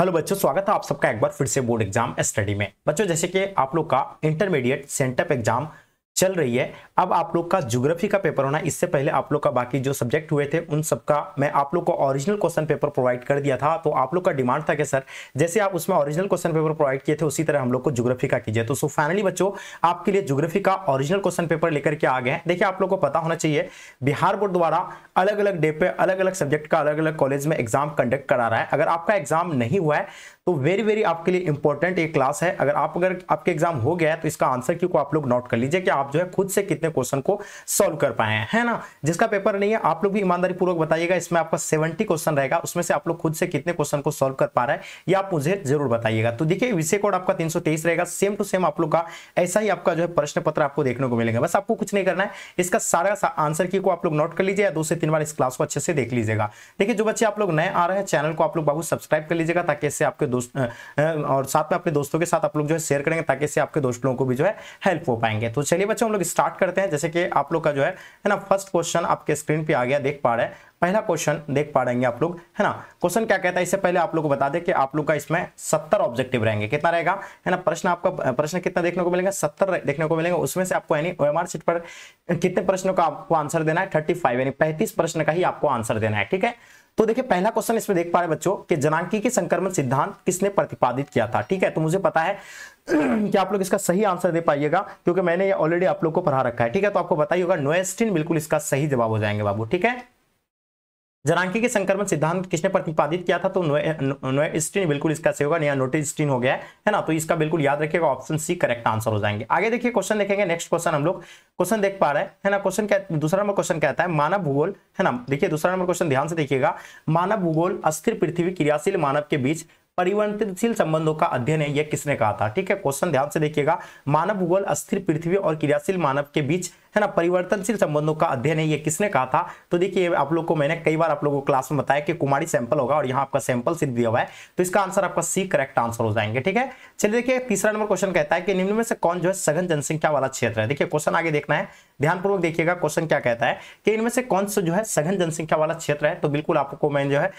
hello बच्चों स्वागत है आप सबका एक बार फिर से बोर्ड एग्जाम स्टडी में बच्चों जैसे कि आप लोग का इंटरमीडिएट सेंटअप एग्जाम चल रही है अब आप लोग का ज्योग्राफी का पेपर होना इससे पहले आप लोग का बाकी जो सब्जेक्ट हुए थे उन सब का मैं आप लोग को ओरिजिनल क्वेश्चन पेपर प्रोवाइड कर दिया था तो आप लोग का डिमांड था कि सर जैसे आप उसमें ओरिजिनल क्वेश्चन पेपर प्रोवाइड किए थे उसी तरह हम लोग को ज्योग्राफी का कीजिए तो सो फाइनली बच्चों आपके लिए ज्योग्राफी का ओरिजिनल क्वेश्चन पेपर लेकर के आ गए हैं देखिए आप लोग को पता होना चाहिए बिहार बोर्ड द्वारा अलग अलग डे पे अलग अलग सब्जेक्ट का अलग अलग कॉलेज में एग्जाम कंडक्ट करा रहा है अगर आपका एग्जाम नहीं हुआ है तो वेरी वेरी आपके लिए इंपॉर्टेंट ये क्लास है अगर आप अगर आपके एग्जाम हो गया है तो इसका आंसर क्यों को आप लोग नोट कर लीजिए कि आप जो है खुद से कितने क्वेश्चन को सॉल्व कर पाए हैं है ना जिसका पेपर नहीं है आप लोग भी ईमानदारी पूर्वक बताइएगा इसमें आपका सेवेंटी क्वेश्चन रहेगा उसमें से आप लोग खुद से कितने क्वेश्चन को सोल्व कर पा रहा है ये आप मुझे जरूर बताइएगा तो देखिए विषय कोड आपका तीन रहेगा सेम टू सेम आप लोग का ऐसा ही आपका जो है प्रश्न पत्र आपको देखने को मिलेगा बस आपको कुछ नहीं करना है इसका सारा आंसर की को आप लोग नोट कर लीजिए या दो से तीन बार इस क्लास को अच्छे से देख लीजिएगा देखिए जो बच्चे आप लोग नए आ रहे हैं चैनल को आप लोग बाबू सब्सक्राइब कर लीजिएगा ताकि इससे आपके दोस्त और साथ में अपने दोस्तों के साथ आप लोग जो है शेयर करेंगे ताकि इससे आपके दोस्त लोगों को भी जो है हेल्प हो पाएंगे तो चलिए बच्चों हम लोग स्टार्ट करते हैं जैसे कि आप लोग का जो है है ना फर्स्ट क्वेश्चन आपके स्क्रीन पर आ गया देख पा रहे हैं पहला क्वेश्चन देख पा रहेंगे आप लोग है ना क्वेश्चन क्या कहता है इससे पहले आप लोग को बता दें कि आप लोग का इसमें सत्तर ऑब्जेक्टिव रहेंगे कितना रहेगा है ना प्रश्न आपका प्रश्न कितना देखने को मिलेगा सत्तर देखने को मिलेगा उसमें से आपको यानी ओएमआर सीट पर कितने प्रश्नों का आपको आंसर देना है थर्टी यानी पैंतीस प्रश्न का ही आपको आंसर देना है ठीक है तो देखिए पहला क्वेश्चन इसमें देख पा रहे बच्चों कि जनांकी के संक्रमण सिद्धांत किसने प्रतिपादित किया था ठीक है तो मुझे पता है कि आप लोग इसका सही आंसर दे पाइएगा क्योंकि मैंने ये ऑलरेडी आप लोग को पढ़ा रखा है ठीक है तो आपको बताइएगा नोएस्टिन बिल्कुल इसका सही जवाब हो जाएंगे बाबू ठीक है जनांकी के संक्रमण सिद्धांत किसने प्रतिपादित किया था तो स्ट्रीन बिल्कुल इसका सही होगा नया स्ट्रीन हो गया है ना तो इसका बिल्कुल याद रखिएगा ऑप्शन सी करेक्ट आंसर हो जाएंगे आगे देखिए क्वेश्चन देखेंगे नेक्स्ट क्वेश्चन हम लोग क्वेश्चन देख पा रहे हैं ना क्वेश्चन क्या दूसरा नंबर क्वेश्चन कहता है मानव भूगोल है ना देखिए दूसरा नंबर क्वेश्चन ध्यान से देखिएगा मानव भूगोल अस्थिर पृथ्वी क्रियाशील मानव के बीच परिवर्तनशील संबंधों का अध्ययन है यह किसने कहा था ठीक है क्वेश्चन ध्यान से देखिएगा मानव भूगोल अस्थिर पृथ्वी और क्रियाशील मानव के बीच है ना परिवर्तनशील संबंधों का अध्ययन है ये किसने कहा था तो देखिए आप लोग को मैंने कई बार आप लोगों को क्लास में बताया कि कुमारी सैंपल होगा और यहाँ आपका सैंपल सिद्ध दिया हुआ है तो इसका आंसर आपका सी करेक्ट आंसर हो जाएंगे ठीक है चलिए देखिए तीसरा नंबर क्वेश्चन कहता है कि निम्न में से कौन जो है सघन जनसंख्या वाला क्षेत्र है देखिए क्वेश्चन आगे देखना है ध्यानपूर्वक देखिएगा क्वेश्चन क्या कहता है कि इनमें से कौन सा जो है सघन जनसंख्या वाला क्षेत्र है तो बिल्कुल आपको मैं जो है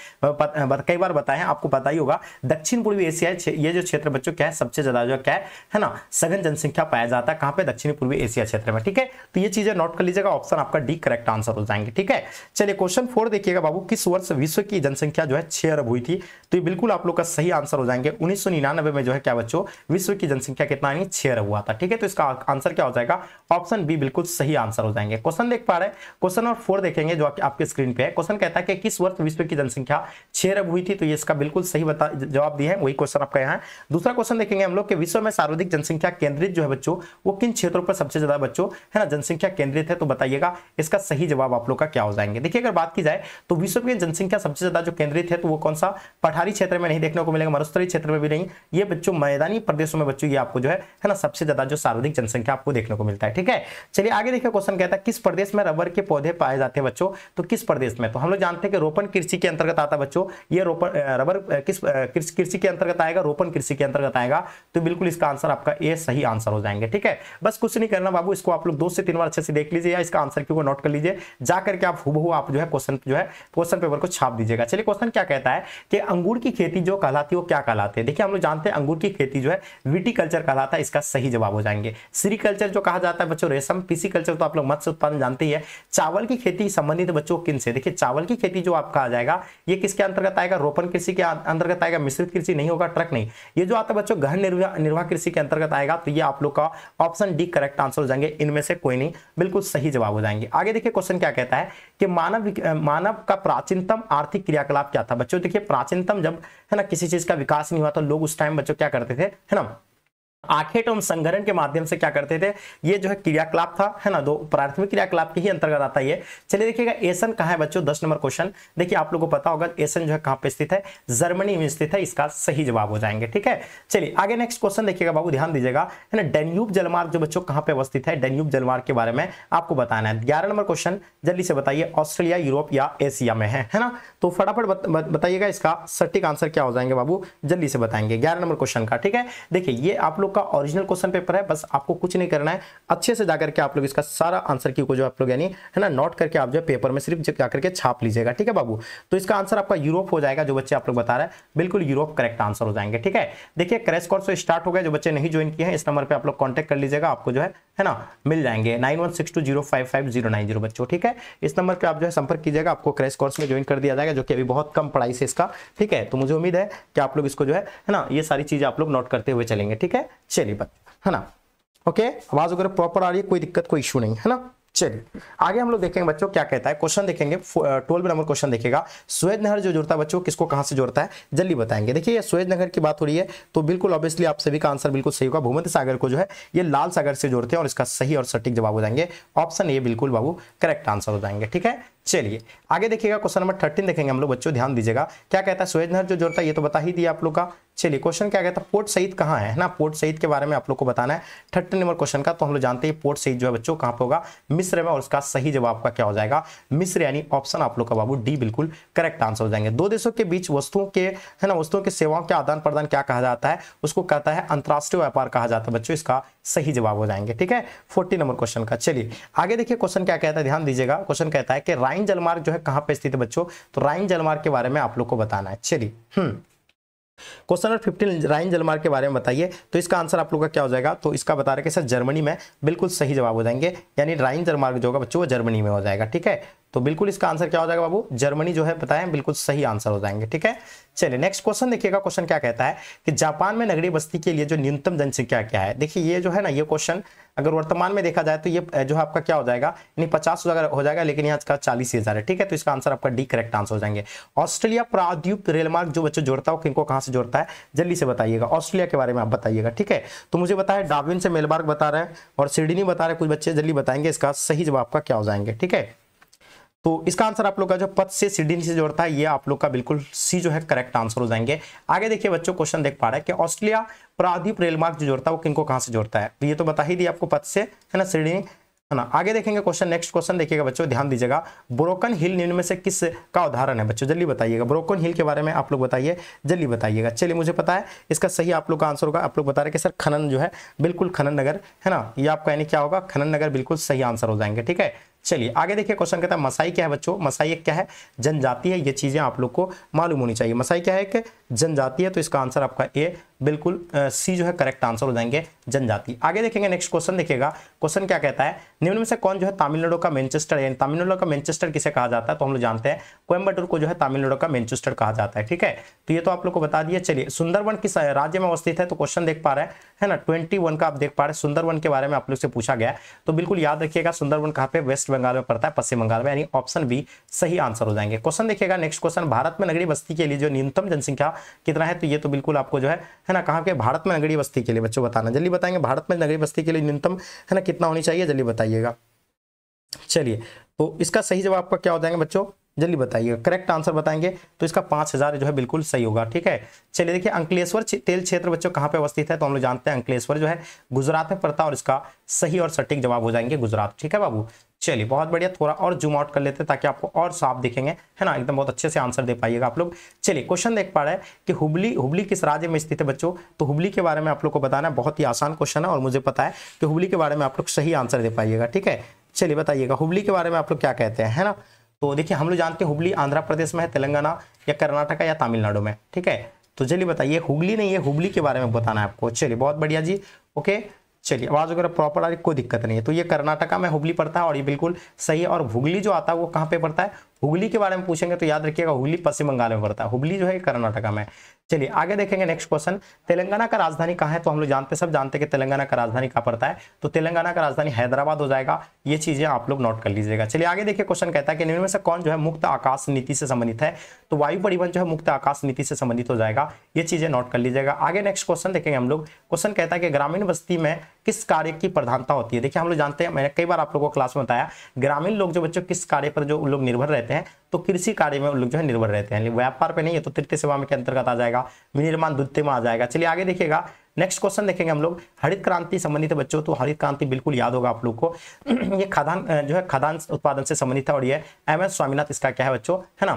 कई बार बताया आपको पता ही होगा दक्षिण पूर्वी एशिया ये जो क्षेत्र बच्चों क्या है सबसे ज्यादा जो क्या है ना सघन जनसंख्या पाया जाता है कहाँ पे दक्षिण पूर्वी एशिया क्षेत्र में ठीक है तो ये चीजें नोट कर लीजिएगा ऑप्शन आपका डी करेक्ट आंसर हो जाएंगे ठीक है चलिए क्वेश्चन फोर देखिएगा बाबू किस वर्ष विश्व की जनसंख्या जो है छह अरब हुई थी तो ये बिल्कुल आप लोग का सही आंसर हो जाएंगे उन्नीस में जो है क्या बच्चों विश्व की जनसंख्या कितना यानी छह अरब हुआ था ठीक है तो इसका आंसर क्या हो जाएगा ऑप्शन बी बिल्कुल सही आंसर हो जाएंगे क्वेश्चन देख पा रहे क्वेश्चन नंबर फोर देखेंगे जो आपके स्क्रीन पे है क्वेश्चन कहता है कि किस वर्ष विश्व की जनसंख्या छह अरब हुई थी तो ये इसका बिल्कुल सही जवाब दिए हैं वही क्वेश्चन आपका यहाँ दूसरा क्वेश्चन देखेंगे हम लोग विश्व में सर्वाधिक जनसंख्या केंद्रित जो है बच्चों वो किन क्षेत्रों पर सबसे ज्यादा बच्चों है ना जनसंख्या जनसंख्या केंद्रित है तो बताइएगा इसका सही जवाब आप लोग का क्या हो जाएंगे देखिए अगर बात की जाए तो विश्व की जनसंख्या सबसे ज्यादा जो केंद्रित है तो वो कौन सा पठारी क्षेत्र में नहीं देखने को मिलेगा मरुस्तरी क्षेत्र में भी नहीं ये बच्चों मैदानी प्रदेशों में बच्चों ये आपको जो है ना सबसे ज्यादा जो सर्वाधिक जनसंख्या आपको देखने को मिलता है ठीक है चलिए आगे देखिए क्वेश्चन कहता है किस प्रदेश में रबर के पौधे पाए जाते हैं बच्चों तो किस प्रदेश में तो हम लोग जानते हैं कि रोपण कृषि के अंतर्गत आता है बच्चों ये रोपण रबर किस कृषि के अंतर्गत आएगा रोपण कृषि के अंतर्गत आएगा तो बिल्कुल इसका आंसर आपका ए सही आंसर हो जाएंगे ठीक है बस कुछ नहीं करना बाबू इसको आप लोग दो से तीन बार अच्छे से देख लीजिए या इसका आंसर क्यों नोट कर लीजिए जाकर के आप हु आप जो है क्वेश्चन जो है क्वेश्चन पेपर को छाप दीजिएगा चलिए क्वेश्चन क्या कहता है कि अंगूर की खेती जो कहलाती है वो क्या कहलाते हैं देखिए हम लोग जानते हैं अंगूर की खेती जो है विटिकल्चर कहलाता है इसका सही जवाब हो जाएंगे सीरीकल्चर जो कहा जाता है बच्चों रेशम पीसी कल्चर तो आप लोग मत्स्य उत्पादन जानते ही है चावल की खेती संबंधित बच्चों किन से देखिए चावल की खेती जो आपका आ जाएगा ये किसके अंतर्गत आएगा रोपण कृषि के अं-, अंतर्गत आएगा मिश्रित कृषि नहीं होगा ट्रक नहीं ये जो आता है बच्चों गहन निर्वाह कृषि के अंतर्गत आएगा तो ये आप लोग का ऑप्शन डी करेक्ट आंसर हो जाएंगे इनमें से कोई नहीं बिल्कुल सही जवाब हो जाएंगे आगे देखिए क्वेश्चन क्या कहता है कि मानव मानव का प्राचीनतम आर्थिक क्रियाकलाप क्या था बच्चों देखिए प्राचीनतम जब है ना किसी चीज का विकास नहीं हुआ था तो लोग उस टाइम बच्चों क्या करते थे है ना आखेट एवं संघरन के माध्यम से क्या करते थे ये जो है क्रियाकलाप था है ना दो प्राथमिक क्रियाकलाप के ही अंतर्गत आता है चलिए देखिएगा एसन कहा है बच्चों दस नंबर क्वेश्चन देखिए आप लोगों को पता होगा एसन जो है कहां पे स्थित है जर्मनी में स्थित है इसका सही जवाब हो जाएंगे ठीक है चलिए आगे नेक्स्ट क्वेश्चन देखिएगा बाबू ध्यान दीजिएगा है ना डेन्यूब जलमार्ग जो बच्चों कहां पर अवस्थित है डेन्यूब जलमार्ग के बारे में आपको बताना है ग्यारह नंबर क्वेश्चन जल्दी से बताइए ऑस्ट्रेलिया यूरोप या एशिया में है ना तो फटाफट बताइएगा इसका सटीक आंसर क्या हो जाएंगे बाबू जल्दी से बताएंगे ग्यारह नंबर क्वेश्चन का ठीक है देखिए ये आप लोग लोग का ओरिजिनल क्वेश्चन पेपर है बस आपको कुछ नहीं करना है अच्छे से जाकर के आप लोग इसका सारा आंसर की को जो आप लोग यानी है ना नोट करके आप जो पेपर में सिर्फ जाकर के छाप लीजिएगा ठीक है बाबू तो इसका आंसर आपका यूरोप हो जाएगा जो बच्चे आप लोग बता रहे हैं बिल्कुल यूरोप करेक्ट आंसर हो जाएंगे ठीक है देखिए क्रैश कोर्स स्टार्ट हो गया जो बच्चे नहीं ज्वाइन किए हैं इस नंबर पर आप लोग कॉन्टेक्ट कर लीजिएगा आपको जो है है ना मिल जाएंगे nine one six two zero five five zero nine zero बच्चों ठीक है इस नंबर पर आप जो है संपर्क कीजिएगा आपको क्रैश कोर्स में ज्वाइन कर दिया जाएगा जो कि अभी बहुत कम पढ़ाई से इसका ठीक है तो मुझे उम्मीद है कि आप लोग इसको जो है ना ये सारी चीज़ें आप लोग नोट करते हुए चलेंगे ठीक है चलिए बस है ना ओके आवाज वगैरह प्रॉपर आ रही है कोई दिक्कत कोई इशू नहीं है ना चलिए आगे हम लोग देखेंगे बच्चों क्या कहता है क्वेश्चन देखेंगे ट्वेल्व नंबर क्वेश्चन देखेगा स्वेद नहर जो जुड़ता है बच्चों किसको कहां से जोड़ता है जल्दी बताएंगे देखिए ये स्वेद नगर की बात हो रही है तो बिल्कुल ऑब्वियसली आप सभी का आंसर बिल्कुल सही होगा भूमध्य सागर को जो है ये लाल सागर से जोड़ते हैं और इसका सही और सटीक जवाब हो जाएंगे ऑप्शन ये बिल्कुल बाबू करेक्ट आंसर हो जाएंगे ठीक है चलिए आगे देखिएगा क्वेश्चन नंबर थर्टीन देखेंगे हम लोग बच्चों ध्यान दीजिएगा क्या कहता है स्वेज नहर जो जोड़ता है ये तो बता ही दिया आप लोग का चलिए क्वेश्चन क्या कहता है पोर्ट सईद कहाँ है ना पोर्ट सईद के बारे में आप लोग को बताना है थर्टीन नंबर क्वेश्चन का तो हम लोग जानते हैं पोर्ट सईद जो है बच्चों कहाँ पर होगा मिस्र में और उसका सही जवाब का क्या हो जाएगा मिस्र यानी ऑप्शन आप लोग का बाबू डी बिल्कुल करेक्ट आंसर हो जाएंगे दो देशों के बीच वस्तुओं के है ना वस्तुओं के सेवाओं के आदान प्रदान क्या कहा जाता है उसको कहता है अंतर्राष्ट्रीय व्यापार कहा जाता है बच्चों इसका सही जवाब हो जाएंगे ठीक है फोर्टी नंबर क्वेश्चन का चलिए आगे देखिए क्वेश्चन क्या कहता है ध्यान दीजिएगा क्वेश्चन कहता है कि राइन जलमार्ग जो है कहां पर स्थित है बच्चों तो राइन जलमार्ग के बारे में आप लोग को बताना है चलिए हम्म क्वेश्चन नंबर फिफ्टीन राइन जलमार्ग के बारे में बताइए तो इसका आंसर आप लोग का क्या हो जाएगा तो इसका बता रहे कि सर जर्मनी में बिल्कुल सही जवाब हो जाएंगे यानी राइन जलमार्ग जो होगा बच्चों वो जर्मनी में हो जाएगा ठीक है तो बिल्कुल इसका आंसर क्या हो जाएगा बाबू जर्मनी जो है बताएं बिल्कुल सही आंसर हो जाएंगे ठीक है चलिए नेक्स्ट क्वेश्चन देखिएगा क्वेश्चन क्या कहता है कि जापान में नगरीय बस्ती के लिए जो न्यूनतम जनसंख्या क्या है देखिए ये जो है ना ये क्वेश्चन अगर वर्तमान में देखा जाए तो ये जो है आपका क्या हो जाएगा यानी पचास हजार हो जाएगा लेकिन यहाँ का चालीस हजार है ठीक है तो इसका आंसर आपका डी करेक्ट आंसर हो जाएंगे ऑस्ट्रेलिया प्राद्वीप रेलमार्ग जो बच्चों जोड़ता हो किनको कहाँ से जोड़ता है जल्दी से बताइएगा ऑस्ट्रेलिया के बारे में आप बताइएगा ठीक है तो मुझे बताया डार्विन से मेलमार्ग बता रहे हैं और सिडनी बता रहे कुछ बच्चे जल्दी बताएंगे इसका सही जवाब आपका क्या हो जाएंगे ठीक है तो इसका आंसर आप लोग का जो पद से सिडिन से जोड़ता है ये आप लोग का बिल्कुल सी जो है करेक्ट आंसर हो जाएंगे आगे देखिए बच्चों क्वेश्चन देख पा रहे हैं कि ऑस्ट्रेलिया प्रादीप रेलमार्ग जो जोड़ता है वो किनको कहाँ से जोड़ता है तो ये तो बता ही दिया आपको पद से है ना सिडिन है ना आगे देखेंगे क्वेश्चन नेक्स्ट क्वेश्चन देखिएगा बच्चों ध्यान दीजिएगा ब्रोकन हिल निम्न में से किस का उदाहरण है बच्चों जल्दी बताइएगा ब्रोकन हिल के बारे में आप लोग बताइए जल्दी बताइएगा चलिए मुझे पता है इसका सही आप लोग का आंसर होगा आप लोग बता रहे कि सर खनन जो है बिल्कुल खनन नगर है ना ये आपका यानी क्या होगा खनन नगर बिल्कुल सही आंसर हो जाएंगे ठीक है चलिए आगे देखिए क्वेश्चन कहता है मसाई क्या है बच्चों मसाई एक क्या है जनजाति है ये चीज़ें आप लोग को मालूम होनी चाहिए मसाई क्या है एक जनजाति है तो इसका आंसर आपका ए बिल्कुल सी जो है करेक्ट आंसर हो जाएंगे जनजाति आगे देखेंगे नेक्स्ट क्वेश्चन देखिएगा क्वेश्चन क्या कहता है निम्न में से कौन जो है तमिलनाडु का मैनचेस्टर यानी तमिलनाडु का मैनचेस्टर किसे कहा जाता है तो हम लोग जानते हैं कोयम्बटूर को जो है तमिलनाडु का मैनचेस्टर कहा जाता है ठीक है तो ये तो आप लोग को बता दिया चलिए सुंदरबन किस राज्य में अवस्थित है तो क्वेश्चन देख पा रहे हैं है ना ट्वेंटी वन का आप देख पा रहे सुंदरवन के बारे में आप लोग से पूछा गया तो बिल्कुल याद रखिएगा सुंदरवन कहाँ पे वेस्ट बंगाल में पड़ता है पश्चिम बंगाल में यानी ऑप्शन बी सही आंसर हो जाएंगे क्वेश्चन देखिएगा नेक्स्ट क्वेश्चन भारत में नगरी बस्ती के लिए जो न्यूनतम जनसंख्या कितना है तो ये तो बिल्कुल आपको जो है है ना कहाँ के भारत में नगरी बस्ती के लिए बच्चों बताना जल्दी बताएंगे भारत में नगरी बस्ती के लिए न्यूनतम है ना कितना होनी चाहिए जल्दी बताइएगा चलिए तो इसका सही जवाब आपका क्या हो जाएंगे बच्चों जल्दी बताइए करेक्ट आंसर बताएंगे तो इसका पांच हजार जो है बिल्कुल सही होगा ठीक है चलिए देखिए अंकलेश्वर तेल क्षेत्र बच्चों कहाँ पे अवस्थित है तो हम लोग जानते हैं अंकलेश्वर जो है गुजरात में पड़ता है और इसका सही और सटीक जवाब हो जाएंगे गुजरात ठीक है बाबू चलिए बहुत बढ़िया थोड़ा और जूम आउट कर लेते हैं ताकि आपको और साफ दिखेंगे है ना एकदम बहुत अच्छे से आंसर दे पाइएगा आप लोग चलिए क्वेश्चन देख पा रहे हैं कि हुबली हुबली किस राज्य में स्थित है बच्चों तो हुबली के बारे में आप लोग को बताना बहुत ही आसान क्वेश्चन है और मुझे पता है कि हुबली के बारे में आप लोग सही आंसर दे पाइएगा ठीक है चलिए बताइएगा हुबली के बारे में आप लोग क्या कहते हैं है ना तो देखिए हम लोग जानते हैं हुबली आंध्र प्रदेश में है तेलंगाना या कर्नाटका या तमिलनाडु में ठीक है तो चलिए बताइए हुगली नहीं है हुबली के बारे में बताना है आपको चलिए बहुत बढ़िया जी ओके चलिए आवाज वगैरह प्रॉपर आ रही कोई दिक्कत नहीं है तो ये कर्नाटका में हुबली पड़ता है और ये बिल्कुल सही है और हुगली जो आता है वो कहाँ पे पड़ता है हुगली के बारे में पूछेंगे तो याद रखिएगा हुगली पश्चिम बंगाल में पड़ता है हुगली जो है कर्नाटका में चलिए आगे देखेंगे नेक्स्ट क्वेश्चन तेलंगाना का राजधानी कहाँ है तो हम लोग जानते सब जानते हैं कि तेलंगाना का राजधानी कहाँ पड़ता है तो तेलंगाना का राजधानी हैदराबाद हो जाएगा ये चीजें आप लोग नोट कर लीजिएगा चलिए आगे देखिए क्वेश्चन कहता है कि निम्न से कौन जो है मुक्त आकाश नीति से संबंधित है तो वायु परिवहन जो है मुक्त आकाश नीति से संबंधित हो जाएगा ये चीजें नोट कर लीजिएगा आगे नेक्स्ट क्वेश्चन देखेंगे हम लोग क्वेश्चन कहता है कि ग्रामीण बस्ती में किस कार्य की प्रधानता होती है देखिए हम लोग जानते हैं मैंने कई बार आप लोगों को क्लास में बताया ग्रामीण लोग जो बच्चों किस कार्य पर जो लोग निर्भर रहते हैं रहते हैं तो कृषि कार्य में लोग जो है निर्भर रहते हैं व्यापार पे नहीं है तो तृतीय सेवा में अंतर्गत आ जाएगा विनिर्माण द्वितीय में आ जाएगा चलिए आगे देखिएगा नेक्स्ट क्वेश्चन देखेंगे हम लोग हरित क्रांति संबंधित बच्चों तो हरित क्रांति बिल्कुल याद होगा आप लोग को ये खदान जो है खदान उत्पादन से संबंधित है और ये एम एस स्वामीनाथ इसका क्या है बच्चों है ना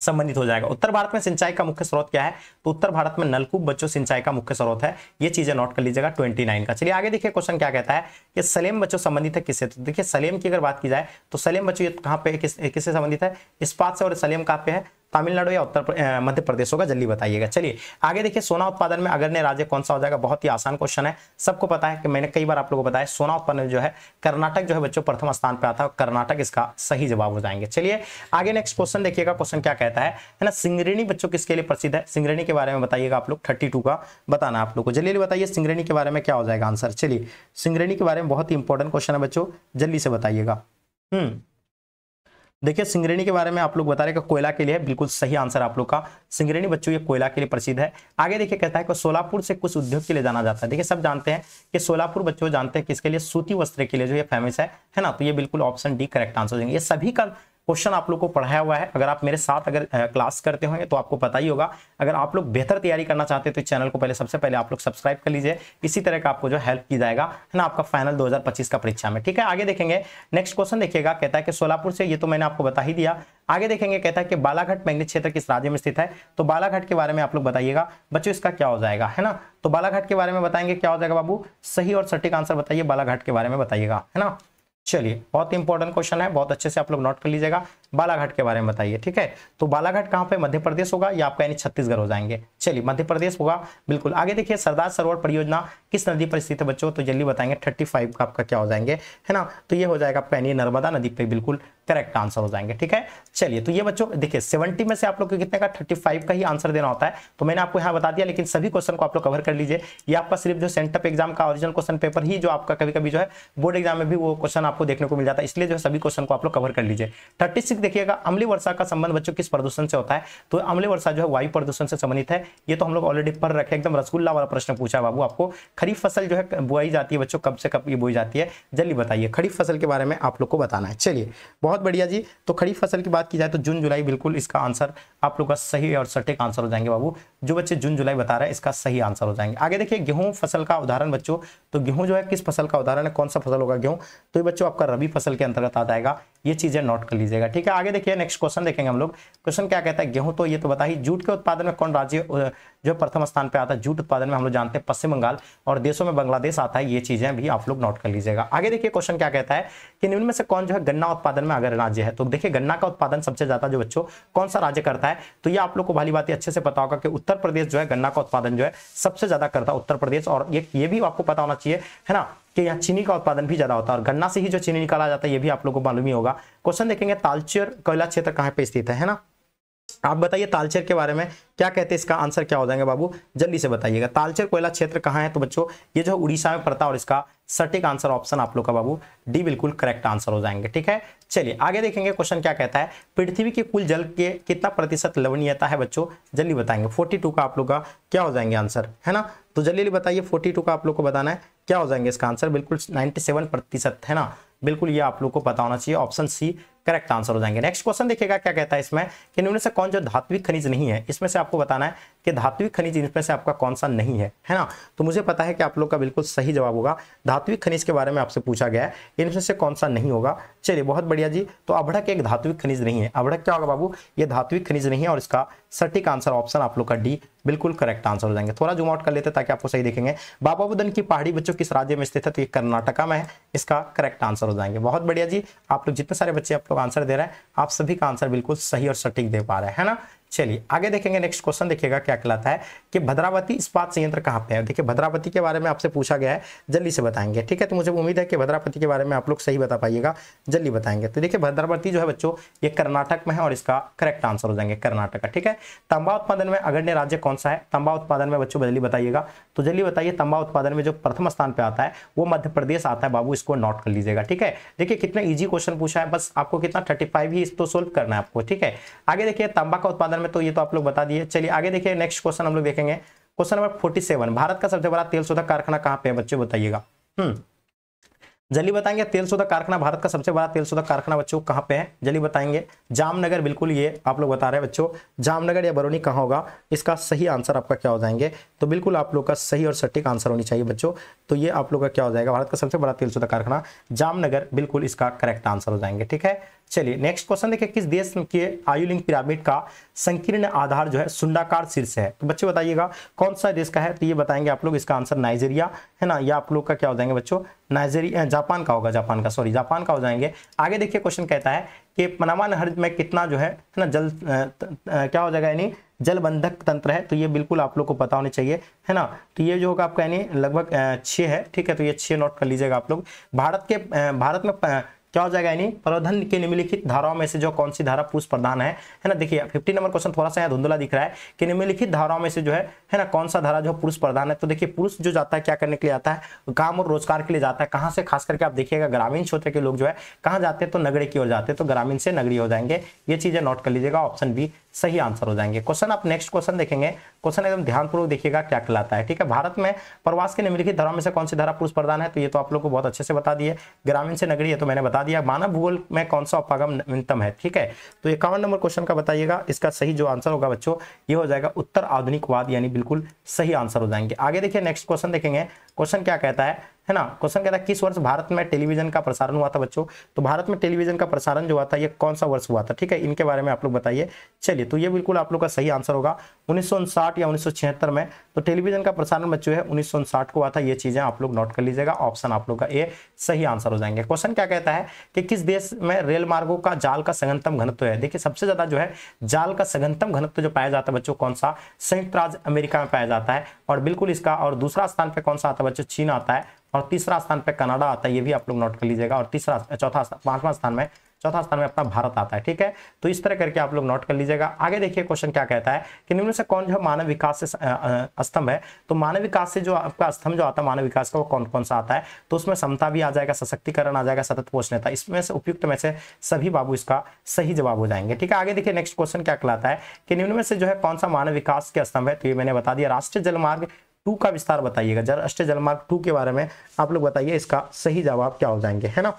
संबंधित हो जाएगा उत्तर भारत में सिंचाई का मुख्य स्रोत क्या है तो उत्तर भारत में नलकूप बच्चों सिंचाई का मुख्य स्रोत है ये चीजें नोट कर लीजिएगा 29 का चलिए आगे देखिए क्वेश्चन क्या कहता है कि सलेम बच्चों संबंधित है किससे तो देखिए सलेम की अगर बात की जाए तो सलेम बच्चों कहाँ पे किससे संबंधित है इस्पात से और सलेम कहाँ पे है तमिलनाडु या उत्तर मध्य प्रदेश होगा जल्दी बताइएगा चलिए आगे देखिए सोना उत्पादन में अग्रण्य राज्य कौन सा हो जाएगा बहुत ही आसान क्वेश्चन है सबको पता है कि मैंने कई बार आप लोगों को बताया सोना उत्पादन जो है कर्नाटक जो है बच्चों प्रथम स्थान पर आता है कर्नाटक इसका सही जवाब हो जाएंगे चलिए आगे नेक्स्ट क्वेश्चन देखिएगा क्वेश्चन क्या कहता है ना सिंगरेणी बच्चों किसके लिए प्रसिद्ध है सिंगरेणी के बारे में बताइएगा आप लोग थर्टी का बताना आप लोग को जल्दी बताइए सिंगरेणी के बारे में क्या हो जाएगा आंसर चलिए सिंगरेणी के बारे में बहुत ही इंपॉर्टेंट क्वेश्चन है बच्चों जल्दी से बताइएगा हम्म देखिए सिंगरेणी के बारे में आप लोग बता रहे कोयला के लिए है बिल्कुल सही आंसर आप लोग का सिंगरेणी बच्चों ये कोयला के लिए प्रसिद्ध है आगे देखिए कहता है कि सोलापुर से कुछ उद्योग के लिए जाना जाता है देखिए सब जानते हैं कि सोलापुर बच्चों जानते हैं किसके लिए सूती वस्त्र के लिए जो ये फेमस है है ना तो ये बिल्कुल ऑप्शन डी करेक्ट आंसर देंगे ये सभी का क्वेश्चन आप लोग को पढ़ाया हुआ है अगर आप मेरे साथ अगर क्लास करते होंगे तो आपको पता ही होगा अगर आप लोग बेहतर तैयारी करना चाहते हैं तो इस चैनल को पहले सबसे पहले आप लोग सब्सक्राइब कर लीजिए इसी तरह का आपको जो हेल्प की जाएगा है ना आपका फाइनल 2025 का परीक्षा में ठीक है आगे देखेंगे नेक्स्ट क्वेश्चन देखिएगा कहता है कि सोलापुर से ये तो मैंने आपको बता ही दिया आगे देखेंगे कहता है कि बालाघाट मैग्नेट क्षेत्र किस राज्य में स्थित है तो बालाघाट के बारे में आप लोग बताइएगा बच्चों इसका क्या हो जाएगा है ना तो बालाघाट के बारे में बताएंगे क्या हो जाएगा बाबू सही और सटीक आंसर बताइए बालाघाट के बारे में बताइएगा है ना चलिए बहुत इंपॉर्टेंट क्वेश्चन है बहुत अच्छे से आप लोग नोट कर लीजिएगा बालाघाट के बारे में बताइए ठीक है तो बालाघाट कहाँ पे मध्य प्रदेश होगा या आपका यानी छत्तीसगढ़ हो जाएंगे चलिए मध्य प्रदेश होगा बिल्कुल आगे देखिए सरदार सरोवर परियोजना किस नदी पर स्थित है बच्चों तो जल्दी बताएंगे थर्टी का आपका क्या हो जाएंगे है ना तो ये हो जाएगा आपका यानी नर्मदा नदी पर बिल्कुल करेक्ट आंसर हो जाएंगे ठीक है चलिए तो ये बच्चों देखिए सेवेंटी में से आप लोग को कितने का फाइव का ही आंसर देना होता है तो मैंने आपको यहाँ बता दिया लेकिन सभी क्वेश्चन को आप लोग कवर कर लीजिए ये आपका सिर्फ जो सेंटअप एग्जाम का ओरिजिनल क्वेश्चन पेपर ही जो आपका कभी कभी जो है बोर्ड एग्जाम में भी वो क्वेश्चन आपको देखने को मिल जाता है इसलिए जो है सभी क्वेश्चन को आप लोग कवर कर लीजिए थर्टी देखिएगा अमली वर्षा का संबंध बच्चों किस प्रदूषण से होता है तो अमली वर्षा जो है वायु प्रदूषण से संबंधित है ये तो हम लोग ऑलरेडी पढ़ रखे एकदम रसगुल्ला वाला प्रश्न पूछा बाबू आपको खरीफ फसल जो है बुआई जाती है बच्चों कब से कब ये बोई जाती है जल्दी बताइए खरीफ फसल के बारे में आप लोग को बताना है चलिए बहुत बहुत बढ़िया जी तो खरीफ फसल की बात की जाए तो जून जुलाई बिल्कुल इसका आंसर आप लोग का सही और सटीक आंसर हो जाएंगे बाबू जो बच्चे जून जुलाई बता रहे हैं इसका सही आंसर हो जाएंगे आगे देखिए गेहूं फसल का उदाहरण बच्चों तो गेहूं जो है किस फसल का उदाहरण है कौन सा फसल होगा गेहूं तो ये बच्चों आपका रबी फसल के अंतर्गत आ जाएगा ये चीजें नोट कर लीजिएगा ठीक है आगे देखिए नेक्स्ट क्वेश्चन देखेंगे हम लोग क्वेश्चन क्या कहता है गेहूं तो ये तो बताइए जूट के उत्पादन में कौन राज्य जो प्रथम स्थान पर आता है जूट उत्पादन में हम लोग जानते हैं पश्चिम बंगाल और देशों में बांग्लादेश आता है ये चीजें भी आप लोग नोट कर लीजिएगा आगे देखिए क्वेश्चन क्या कहता है कि निम्न में से कौन जो है गन्ना उत्पादन में अगर राज्य है तो देखिए गन्ना का उत्पादन सबसे ज्यादा जो बच्चों कौन सा राज्य करता है करता है तो ये आप लोग को भली बात अच्छे से पता होगा कि उत्तर प्रदेश जो है गन्ना का उत्पादन जो है सबसे ज्यादा करता है उत्तर प्रदेश और ये ये भी आपको पता होना चाहिए है ना कि यहाँ चीनी का उत्पादन भी ज्यादा होता है और गन्ना से ही जो चीनी निकाला जाता है ये भी आप लोग को मालूम ही होगा क्वेश्चन देखेंगे तालचेर कोयला क्षेत्र कहाँ पे स्थित है ना आप बताइए तालचेर के बारे में क्या कहते हैं इसका आंसर क्या हो जाएंगे बाबू जल्दी से बताइएगा तालचेर कोयला क्षेत्र कहाँ है तो बच्चों ये जो उड़ीसा में पड़ता है और इसका सटीक आंसर ऑप्शन आप लोग का बाबू डी बिल्कुल करेक्ट आंसर हो जाएंगे ठीक है चलिए आगे देखेंगे क्वेश्चन क्या कहता है पृथ्वी के कुल जल के कितना प्रतिशत लवणीयता है बच्चों जल्दी बताएंगे 42 का आप लोग का क्या हो जाएंगे आंसर है ना तो जल्दी बताइए 42 का आप लोग को बताना है क्या हो जाएंगे इसका आंसर बिल्कुल नाइनटी प्रतिशत है ना बिल्कुल ये आप लोग को पता होना चाहिए ऑप्शन सी करेक्ट आंसर हो जाएंगे नेक्स्ट क्वेश्चन देखिएगा क्या कहता है इसमें कि इनमें से कौन जो धात्विक खनिज नहीं है इसमें से आपको बताना है कि धात्विक खनिज इनमें से आपका कौन सा नहीं है है ना तो मुझे पता है कि आप लोग का बिल्कुल सही जवाब होगा धात्विक खनिज के बारे में आपसे पूछा गया है इनमें से कौन सा नहीं होगा चलिए बहुत बढ़िया जी तो अभड़क एक धात्विक खनिज नहीं है अभड़क क्या होगा बाबू ये धात्विक खनिज नहीं है और इसका सटीक आंसर ऑप्शन आप लोग का डी बिल्कुल करेक्ट आंसर हो जाएंगे थोड़ा जूम आउट कर लेते हैं ताकि आपको सही देखेंगे बाबा बुदन की पहाड़ी बच्चों किस राज्य में स्थित है तो ये कर्नाटका में है इसका करेक्ट आंसर हो जाएंगे बहुत बढ़िया जी आप लोग जितने सारे बच्चे आप लोग लोग आंसर दे रहे हैं आप सभी का आंसर बिल्कुल सही और सटीक दे पा रहे हैं ना चलिए आगे देखेंगे नेक्स्ट क्वेश्चन देखिएगा क्या कहलाता है कि भद्रावती इस्पात संयंत्र कहाँ पे है देखिए भद्रावती के बारे में आपसे पूछा गया है जल्दी से बताएंगे ठीक है तो मुझे उम्मीद है कि भद्रावती के बारे में आप लोग सही बता पाइएगा जल्दी बताएंगे तो देखिए भद्रावती जो है बच्चों ये कर्नाटक में है और इसका करेक्ट आंसर हो जाएंगे कर्नाटक का ठीक है तंबा उत्पादन में अग्रण्य राज्य कौन सा है तंबा उत्पादन में बच्चों जल्दी बताइएगा तो जल्दी बताइए तंबा उत्पादन में जो प्रथम स्थान पर आता है वो मध्य प्रदेश आता है बाबू इसको नोट कर लीजिएगा ठीक है देखिए कितना ईजी क्वेश्चन पूछा है बस आपको कितना थर्टी ही इसको तो सोल्व करना है आपको ठीक है आगे देखिए तंबा का उत्पादन आंसर में तो ये तो आप लोग बता दिए चलिए आगे देखिए नेक्स्ट क्वेश्चन हम लोग देखेंगे question number forty seven Bharat का सबसे बड़ा तेल शोधक कारखाना कहाँ पे है बच्चों बताइएगा हम्म जल्दी बताएंगे तेल शोधक कारखाना भारत का सबसे बड़ा तेल शोधक कारखाना बच्चों कहाँ पे है जल्दी बताएंगे जामनगर बिल्कुल ये आप लोग बता रहे हैं बच्चों जामनगर या बरौनी कहाँ होगा इसका सही आंसर आपका क्या हो जाएंगे तो बिल्कुल आप लोग का सही और सटीक आंसर होनी चाहिए बच्चों तो ये आप लोग का क्या हो जाएगा भारत का सबसे बड़ा तेल शोधक कारखाना जामनगर बिल्कुल इसका करेक्ट आंसर हो जाएंगे ठीक है चलिए नेक्स्ट क्वेश्चन देखिए किस देश के आयुलिंग पिरामिड का संकीर्ण आधार जो है सुंडाकार शीर्ष है तो बच्चे बताइएगा कौन सा देश का है तो ये बताएंगे आप लोग इसका आंसर नाइजेरिया है ना या आप लोग का क्या हो जाएंगे बच्चों नाइजेरिया जापान का होगा जापान का सॉरी जापान का हो जाएंगे आगे देखिए क्वेश्चन कहता है कि पनामा नहर में कितना जो है ना जल क्या हो जाएगा यानी जलबंधक तंत्र है तो ये बिल्कुल आप लोग को पता होने चाहिए है ना तो ये जो होगा आपका यानी लगभग छः है ठीक है तो ये छः नोट कर लीजिएगा आप लोग भारत के भारत में क्या हो जाएगा यानी प्रवर्धन के निम्नलिखित धाराओं में से जो कौन सी धारा पुरुष प्रधान है है ना देखिए फिफ्टी नंबर क्वेश्चन थोड़ा सा यहाँ धुंधला दिख रहा है कि निम्नलिखित धाराओं में से जो है है ना कौन सा धारा जो पुरुष प्रधान है तो देखिए पुरुष जो जाता है क्या करने के लिए आता है काम और रोजगार के लिए जाता है कहाँ से खास करके आप देखिएगा ग्रामीण क्षेत्र के लोग जो है कहाँ जाते हैं तो नगरी की ओर जाते हैं तो ग्रामीण से नगरी हो जाएंगे ये चीजें नोट कर लीजिएगा ऑप्शन बी सही आंसर हो जाएंगे क्वेश्चन आप नेक्स्ट क्वेश्चन देखेंगे क्वेश्चन एकदम ध्यानपूर्वक देखिएगा क्या कहलाता है ठीक है भारत में प्रवास के निम्नलिखित धारा में से कौन सी धारा पुरुष प्रधान है तो ये तो आप लोग को बहुत अच्छे से बता दिए ग्रामीण से नगरी है तो मैंने बता दिया मानव भूगोल में कौन सा उपागम न्यूनतम है ठीक है तो इक्यावन नंबर क्वेश्चन का बताइएगा इसका सही जो आंसर होगा बच्चों ये हो जाएगा उत्तर आधुनिकवाद यानी बिल्कुल सही आंसर हो जाएंगे आगे देखिए नेक्स्ट क्वेश्चन देखेंगे क्वेश्चन क्या कहता है है ना क्वेश्चन कहता है किस वर्ष भारत में टेलीविजन का प्रसारण हुआ था बच्चों तो भारत में टेलीविजन का प्रसारण जो हुआ था ये कौन सा वर्ष हुआ था ठीक है इनके बारे में आप लोग बताइए चलिए तो ये बिल्कुल आप लोग का सही आंसर होगा उन्नीस या उन्नीस में तो टेलीविजन का प्रसारण बच्चों है उन्नीस को हुआ था ये चीजें आप लोग नोट कर लीजिएगा ऑप्शन आप लोग का ए सही आंसर हो जाएंगे क्वेश्चन क्या कहता है कि किस देश में रेल मार्गो का जाल का संगनतम घनत्व है देखिए सबसे ज्यादा जो है जाल का सघनतम घनत्व जो पाया जाता है बच्चों कौन सा संयुक्त राज्य अमेरिका में पाया जाता है और बिल्कुल इसका और दूसरा स्थान पर कौन सा आता है बच्चों चीन आता है और तीसरा स्थान पर कनाडा आता है ये भी आप लोग नोट कर लीजिएगा और तीसरा चौथा पांचवा स्थान में चौथा स्थान में अपना भारत आता है ठीक है तो इस तरह करके आप लोग नोट कर लीजिएगा आगे देखिए क्वेश्चन क्या कहता है कि निम्न से कौन जो मानव विकास से स्तंभ है तो मानव विकास से जो आपका स्तंभ जो आता है मानव विकास का वो कौन कौन सा आता है तो उसमें समता भी आ जाएगा सशक्तिकरण आ जाएगा सतत पोषणता इसमें से उपयुक्त में से सभी बाबू इसका सही जवाब हो जाएंगे ठीक है आगे देखिए नेक्स्ट क्वेश्चन क्या कहलाता है कि निम्न में से जो है कौन सा मानव विकास के स्तंभ है तो ये मैंने बता दिया राष्ट्रीय जलमार्ग टू का विस्तार बताइएगा जरा अष्ट जलमार्ग टू के बारे में आप लोग बताइए इसका सही जवाब क्या हो जाएंगे है ना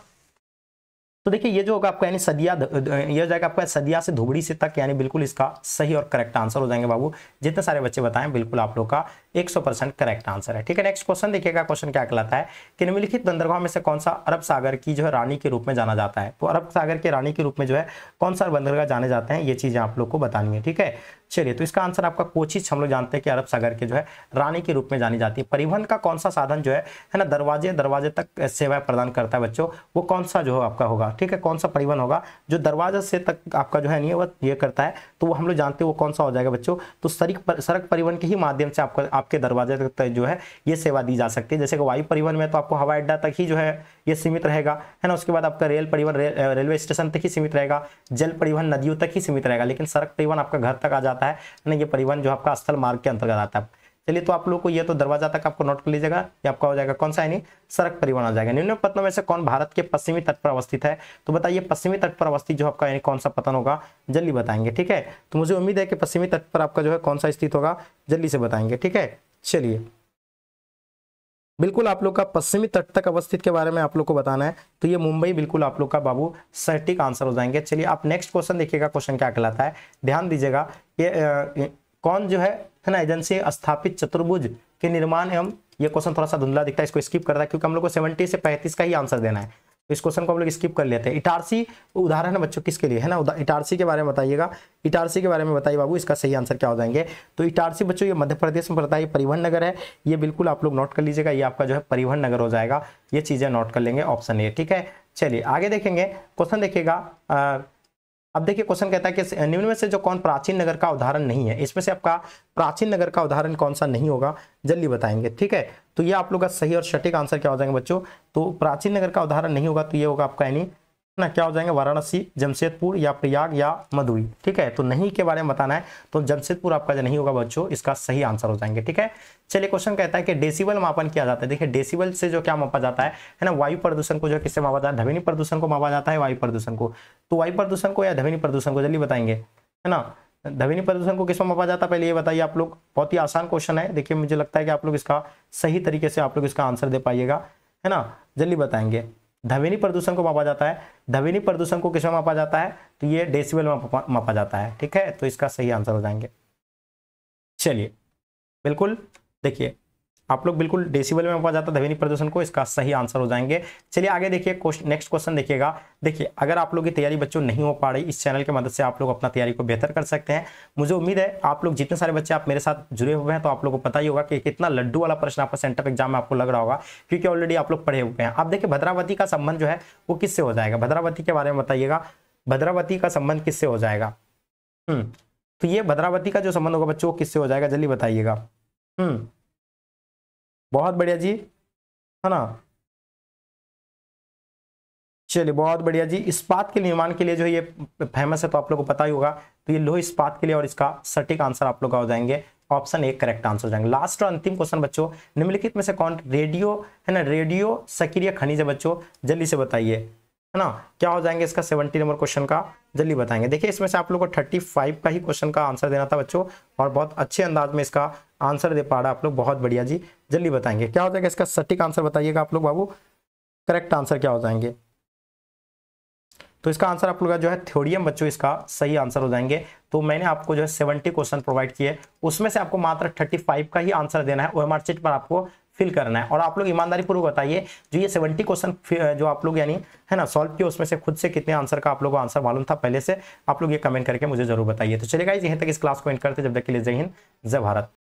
तो देखिए ये जो होगा आपका यानी सदिया ये हो जाएगा आपका सदिया से धुबड़ी से तक यानी बिल्कुल इसका सही और करेक्ट आंसर हो जाएंगे बाबू जितने सारे बच्चे बताएं बिल्कुल आप लोग का 100 परसेंट करेक्ट आंसर है ठीक है नेक्स्ट क्वेश्चन देखिएगा क्वेश्चन क्या कहलाता है कि निम्नलिखित बंदरगाह में से कौन सा अरब सागर की जो है रानी के रूप में जाना जाता है तो अरब सागर की रानी के रूप में जो है कौन सा बंदरगाह जाने जाते हैं ये चीज़ें आप लोग को बतानी है ठीक है चलिए तो इसका आंसर आपका कोचिज हम लोग जानते हैं कि अरब सागर के जो है रानी के रूप में जानी जाती है परिवहन का कौन सा साधन जो है है ना दरवाजे दरवाजे तक सेवाएं प्रदान करता है बच्चों वो कौन सा जो है आपका होगा ठीक है कौन सा परिवहन होगा जो दरवाजे से तक आपका जो है नहीं वो ये करता है तो वो हम लोग जानते हैं वो कौन सा हो जाएगा बच्चों तो सड़क सड़क परिवहन के ही माध्यम से आपका आपके दरवाजे तक जो है ये सेवा दी जा सकती है जैसे कि वायु परिवहन में तो आपको हवाई अड्डा तक ही जो है ये सीमित रहेगा है ना उसके बाद आपका रेल परिवहन रेलवे स्टेशन तक ही सीमित रहेगा जल परिवहन नदियों तक ही सीमित रहेगा लेकिन सड़क परिवहन आपका घर तक आ जाता है ना ये परिवहन जो आपका स्थल मार्ग के अंतर्गत आता है चलिए तो आप लोग को यह तो दरवाजा तक आपको नोट कर लीजिएगा ये आपका हो जाएगा कौन सा यानी सड़क परिवहन आ जाएगा निम्न पत्तनों में से कौन भारत के पश्चिमी तट पर अवस्थित है तो बताइए पश्चिमी तट पर अवस्थित जो आपका यानी कौन सा पतन होगा जल्दी बताएंगे ठीक है तो मुझे उम्मीद है कि पश्चिमी तट पर आपका जो है कौन सा स्थित होगा जल्दी से बताएंगे ठीक है चलिए बिल्कुल आप लोग का पश्चिमी तट तक अवस्थित के बारे में आप लोग को बताना है तो ये मुंबई बिल्कुल आप लोग का बाबू सटीक आंसर हो जाएंगे चलिए आप नेक्स्ट क्वेश्चन देखिएगा क्वेश्चन क्या कहलाता है ध्यान दीजिएगा ये कौन जो है है ना एजेंसी स्थापित चतुर्भुज के निर्माण एवं ये क्वेश्चन थोड़ा सा धुंधला दिखता है इसको स्किप करता है क्योंकि हम लोग को सेवेंटी से पैंतीस का ही आंसर देना है तो इस क्वेश्चन को हम लोग स्किप कर लेते हैं इटारसी उदाहरण है बच्चों किसके लिए है ना इटारसी के बारे में बताइएगा इटारसी के बारे में बताइए बाबू इसका सही आंसर क्या हो जाएंगे तो इटारसी बच्चों ये मध्य प्रदेश में पड़ता है ये परिवहन नगर है ये बिल्कुल आप लोग नोट कर लीजिएगा ये आपका जो है परिवहन नगर हो जाएगा ये चीज़ें नोट कर लेंगे ऑप्शन ए ठीक है चलिए आगे देखेंगे क्वेश्चन देखिएगा अब देखिए क्वेश्चन कहता है कि निम्न में से जो कौन प्राचीन नगर का उदाहरण नहीं है इसमें से आपका प्राचीन नगर का उदाहरण कौन सा नहीं होगा जल्दी बताएंगे ठीक है तो ये आप लोग का सही और सटीक आंसर क्या हो जाएंगे बच्चों तो प्राचीन नगर का उदाहरण नहीं होगा तो ये होगा आपका यानी ना क्या हो जाएंगे वाराणसी जमशेदपुर या प्रयाग या मधुई ठीक है तो नहीं के बारे में बताना है तो जमशेदपुर आपका जो नहीं होगा बच्चों इसका सही आंसर हो जाएंगे ठीक है चलिए क्वेश्चन कहता है कि डेसिबल मापन किया जाता है देखिए डेसिबल से जो क्या मापा जाता है है ना वायु प्रदूषण को जो किससे मापा जाता है ध्वनि प्रदूषण को मापा जाता है वायु प्रदूषण को तो वायु प्रदूषण को या ध्वनि प्रदूषण को जल्दी बताएंगे है ना ध्वनि प्रदूषण को किसमें मापा जाता है पहले ये बताइए आप लोग बहुत ही आसान क्वेश्चन है देखिए मुझे लगता है कि आप लोग इसका सही तरीके से आप लोग इसका आंसर दे पाइएगा है ना जल्दी बताएंगे ध्वनि प्रदूषण को मापा जाता है ध्वनि प्रदूषण को किसमें मापा जाता है तो ये डेसिबल में मापा जाता है ठीक है तो इसका सही आंसर हो जाएंगे चलिए बिल्कुल देखिए आप लोग बिल्कुल डेसिबल में मापा जाता है ध्वनि प्रदूषण को इसका सही आंसर हो जाएंगे चलिए आगे देखिए नेक्स्ट क्वेश्चन देखिएगा देखिए अगर आप लोग की तैयारी बच्चों नहीं हो पा रही इस चैनल की मदद से आप लोग अपना तैयारी को बेहतर कर सकते हैं मुझे उम्मीद है आप लोग जितने सारे बच्चे आप मेरे साथ जुड़े हुए हैं तो आप लोग को पता ही होगा कि कितना लड्डू वाला प्रश्न आपका सेंटर एग्जाम में आपको लग रहा होगा क्योंकि ऑलरेडी आप लोग पढ़े हुए हैं आप देखिए भद्रावती का संबंध जो है वो किससे हो जाएगा भद्रावती के बारे में बताइएगा भद्रावती का संबंध किससे हो जाएगा हम्म तो ये भद्रावती का जो संबंध होगा बच्चों किससे हो जाएगा जल्दी बताइएगा हम्म बहुत बढ़िया जी है ना चलिए बहुत बढ़िया जी इस्पात के निर्माण के लिए जो ये फेमस है तो आप लोग को पता ही होगा तो ये लोह इस्पात के लिए और इसका सटीक आंसर आप लोग का हो जाएंगे ऑप्शन एक करेक्ट आंसर हो जाएंगे लास्ट और अंतिम क्वेश्चन बच्चों निम्नलिखित में से कौन रेडियो है ना रेडियो सक्रिय खनिज है बच्चों जल्दी से बताइए है ना क्या हो जाएंगे इसका सेवेंटी नंबर क्वेश्चन का जल्दी बताएंगे देखिए इसमें से आप लोग को थर्टी फाइव का ही क्वेश्चन का आंसर देना था बच्चों और बहुत अच्छे अंदाज में इसका आंसर दे पा रहा आप लोग बहुत बढ़िया जी जल्दी बताएंगे क्या हो जाएगा इसका सटीक आंसर बताइएगा आप लोग बाबू करेक्ट आंसर क्या हो जाएंगे तो इसका आंसर आप लोग का जो है थ्योरियम बच्चों इसका सही आंसर हो जाएंगे तो मैंने आपको जो है सेवेंटी क्वेश्चन प्रोवाइड किए उसमें से आपको मात्र थर्टी फाइव का ही आंसर देना है ओएमआर सीट पर आपको फिल करना है और आप लोग ईमानदारी पूर्वक बताइए जो ये सेवेंटी क्वेश्चन जो आप लोग यानी है ना सॉल्व किया उसमें से खुद से कितने आंसर का आप लोगों को आंसर मालूम था पहले से आप लोग ये कमेंट करके मुझे जरूर बताइए तो चलेगा यहीं तक इस क्लास को एंड करते जब तक के लिए जय हिंद जय भारत